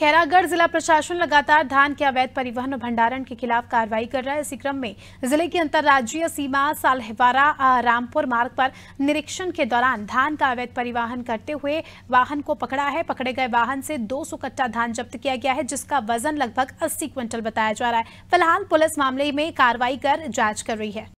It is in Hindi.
खैरागढ़ जिला प्रशासन लगातार धान के अवैध परिवहन और भंडारण के खिलाफ कार्रवाई कर रहा है इसी क्रम में जिले की अंतर्राज्यीय सीमा सालहवारा रामपुर मार्ग पर निरीक्षण के दौरान धान का अवैध परिवहन करते हुए वाहन को पकड़ा है पकड़े गए वाहन से 200 कट्टा धान जब्त किया गया है जिसका वजन लगभग अस्सी क्विंटल बताया जा रहा है फिलहाल पुलिस मामले में कार्रवाई कर जांच कर रही है